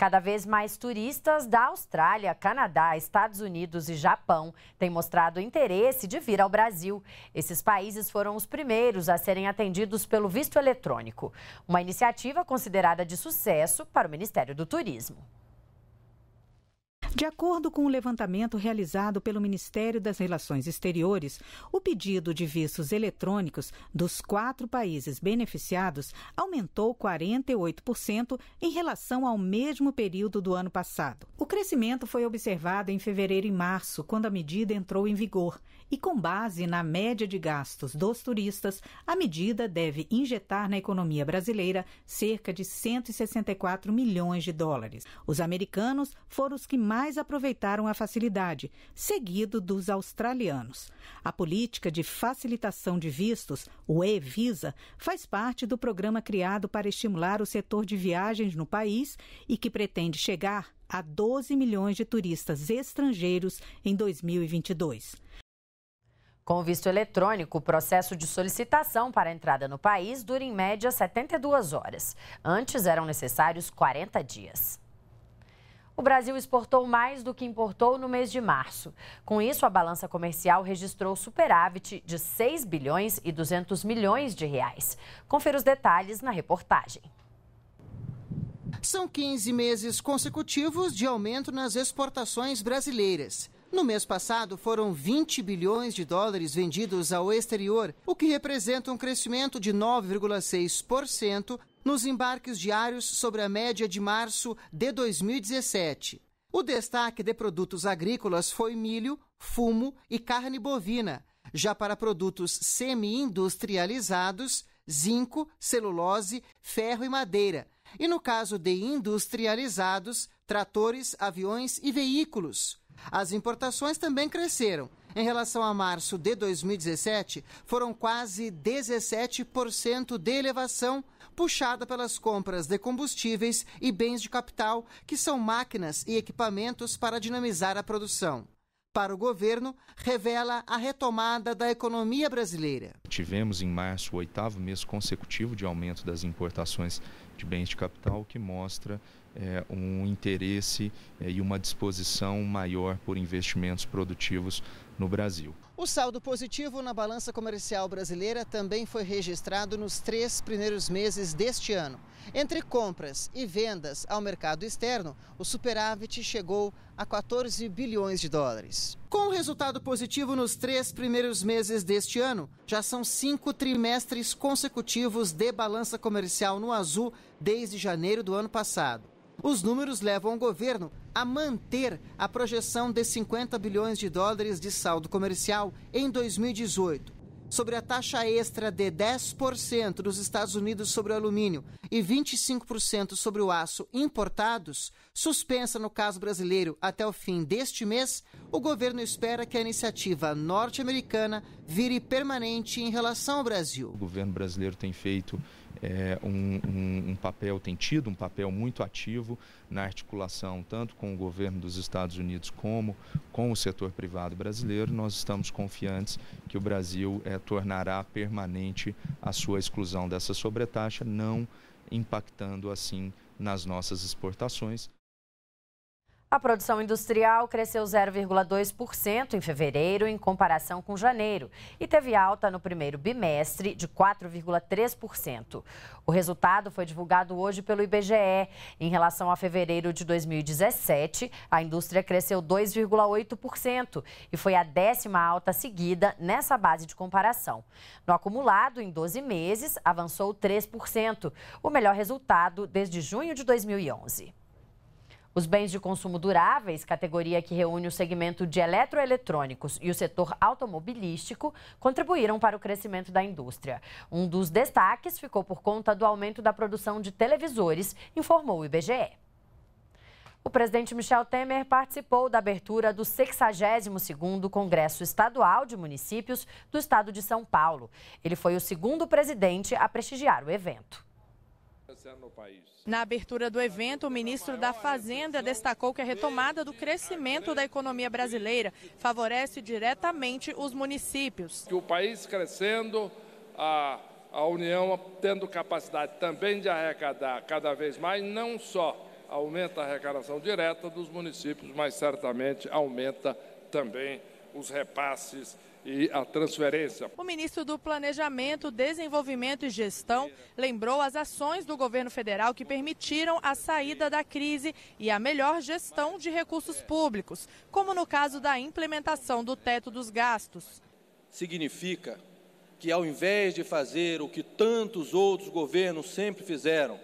Cada vez mais turistas da Austrália, Canadá, Estados Unidos e Japão têm mostrado interesse de vir ao Brasil. Esses países foram os primeiros a serem atendidos pelo visto eletrônico, uma iniciativa considerada de sucesso para o Ministério do Turismo. De acordo com o levantamento realizado pelo Ministério das Relações Exteriores, o pedido de vistos eletrônicos dos quatro países beneficiados aumentou 48% em relação ao mesmo período do ano passado. O crescimento foi observado em fevereiro e março, quando a medida entrou em vigor, e com base na média de gastos dos turistas, a medida deve injetar na economia brasileira cerca de 164 milhões de dólares. Os americanos foram os que mais mais aproveitaram a facilidade, seguido dos australianos. A política de facilitação de vistos, o E-Visa, faz parte do programa criado para estimular o setor de viagens no país e que pretende chegar a 12 milhões de turistas estrangeiros em 2022. Com o visto eletrônico, o processo de solicitação para a entrada no país dura em média 72 horas. Antes eram necessários 40 dias. O Brasil exportou mais do que importou no mês de março. Com isso, a balança comercial registrou superávit de 6 bilhões e 200 milhões de reais. Confira os detalhes na reportagem. São 15 meses consecutivos de aumento nas exportações brasileiras. No mês passado, foram 20 bilhões de dólares vendidos ao exterior, o que representa um crescimento de 9,6% nos embarques diários sobre a média de março de 2017. O destaque de produtos agrícolas foi milho, fumo e carne bovina. Já para produtos semi-industrializados, zinco, celulose, ferro e madeira. E no caso de industrializados, tratores, aviões e veículos. As importações também cresceram, em relação a março de 2017, foram quase 17% de elevação, puxada pelas compras de combustíveis e bens de capital, que são máquinas e equipamentos para dinamizar a produção para o governo, revela a retomada da economia brasileira. Tivemos em março o oitavo mês consecutivo de aumento das importações de bens de capital, que mostra é, um interesse é, e uma disposição maior por investimentos produtivos no Brasil. O saldo positivo na balança comercial brasileira também foi registrado nos três primeiros meses deste ano. Entre compras e vendas ao mercado externo, o superávit chegou a 14 bilhões de dólares. Com o resultado positivo nos três primeiros meses deste ano, já são cinco trimestres consecutivos de balança comercial no azul desde janeiro do ano passado. Os números levam o governo a manter a projeção de 50 bilhões de dólares de saldo comercial em 2018. Sobre a taxa extra de 10% dos Estados Unidos sobre o alumínio e 25% sobre o aço importados, suspensa no caso brasileiro até o fim deste mês, o governo espera que a iniciativa norte-americana vire permanente em relação ao Brasil. O governo brasileiro tem feito é, um, um, um, papel, tem tido um papel muito ativo na articulação tanto com o governo dos Estados Unidos como com o setor privado brasileiro. Nós estamos confiantes que o Brasil é, tornará permanente a sua exclusão dessa sobretaxa, não impactando assim nas nossas exportações. A produção industrial cresceu 0,2% em fevereiro em comparação com janeiro e teve alta no primeiro bimestre de 4,3%. O resultado foi divulgado hoje pelo IBGE. Em relação a fevereiro de 2017, a indústria cresceu 2,8% e foi a décima alta seguida nessa base de comparação. No acumulado, em 12 meses, avançou 3%, o melhor resultado desde junho de 2011. Os bens de consumo duráveis, categoria que reúne o segmento de eletroeletrônicos e o setor automobilístico, contribuíram para o crescimento da indústria. Um dos destaques ficou por conta do aumento da produção de televisores, informou o IBGE. O presidente Michel Temer participou da abertura do 62º Congresso Estadual de Municípios do Estado de São Paulo. Ele foi o segundo presidente a prestigiar o evento. Na abertura do evento, o ministro da Fazenda destacou que a retomada do crescimento da economia brasileira favorece diretamente os municípios. Que o país crescendo, a, a União tendo capacidade também de arrecadar cada vez mais, não só aumenta a arrecadação direta dos municípios, mas certamente aumenta também os repasses e a transferência. O ministro do Planejamento, Desenvolvimento e Gestão lembrou as ações do governo federal que permitiram a saída da crise e a melhor gestão de recursos públicos, como no caso da implementação do teto dos gastos. Significa que, ao invés de fazer o que tantos outros governos sempre fizeram,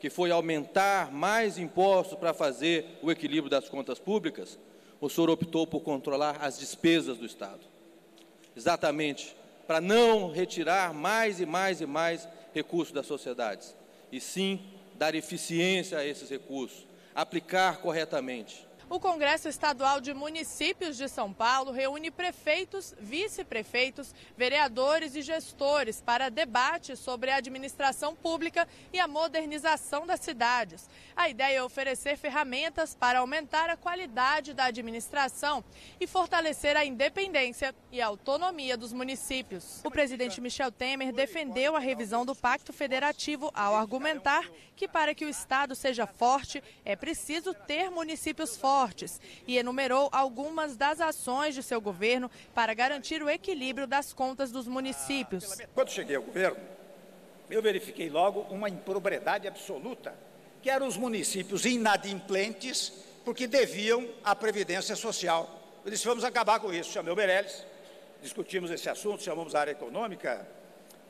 que foi aumentar mais impostos para fazer o equilíbrio das contas públicas, o senhor optou por controlar as despesas do Estado exatamente para não retirar mais e mais e mais recursos das sociedades, e sim dar eficiência a esses recursos, aplicar corretamente. O Congresso Estadual de Municípios de São Paulo reúne prefeitos, vice-prefeitos, vereadores e gestores para debate sobre a administração pública e a modernização das cidades. A ideia é oferecer ferramentas para aumentar a qualidade da administração e fortalecer a independência e a autonomia dos municípios. O presidente Michel Temer defendeu a revisão do Pacto Federativo ao argumentar que, para que o Estado seja forte, é preciso ter municípios fortes e enumerou algumas das ações de seu governo para garantir o equilíbrio das contas dos municípios. Ah, Quando cheguei ao governo, eu verifiquei logo uma improbidade absoluta, que eram os municípios inadimplentes porque deviam à Previdência Social. Eu disse, vamos acabar com isso. Chamei o Meirelles, discutimos esse assunto, chamamos a área econômica,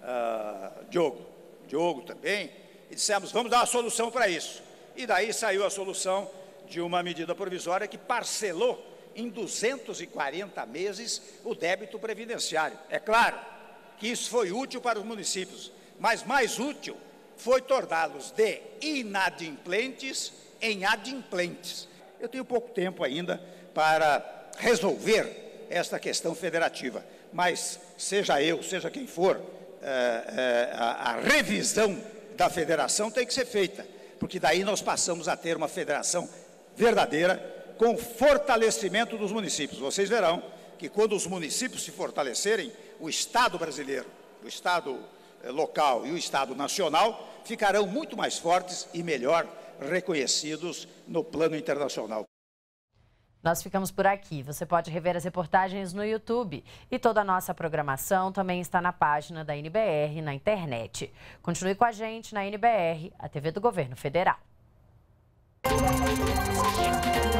uh, Diogo, Diogo também, e dissemos, vamos dar uma solução para isso. E daí saiu a solução de uma medida provisória que parcelou em 240 meses o débito previdenciário. É claro que isso foi útil para os municípios, mas mais útil foi torná-los de inadimplentes em adimplentes. Eu tenho pouco tempo ainda para resolver esta questão federativa, mas seja eu, seja quem for, eh, eh, a revisão da federação tem que ser feita, porque daí nós passamos a ter uma federação verdadeira com fortalecimento dos municípios. Vocês verão que quando os municípios se fortalecerem, o Estado brasileiro, o Estado eh, local e o Estado nacional ficarão muito mais fortes e melhor reconhecidos no plano internacional. Nós ficamos por aqui. Você pode rever as reportagens no YouTube. E toda a nossa programação também está na página da NBR na internet. Continue com a gente na NBR, a TV do Governo Federal. Música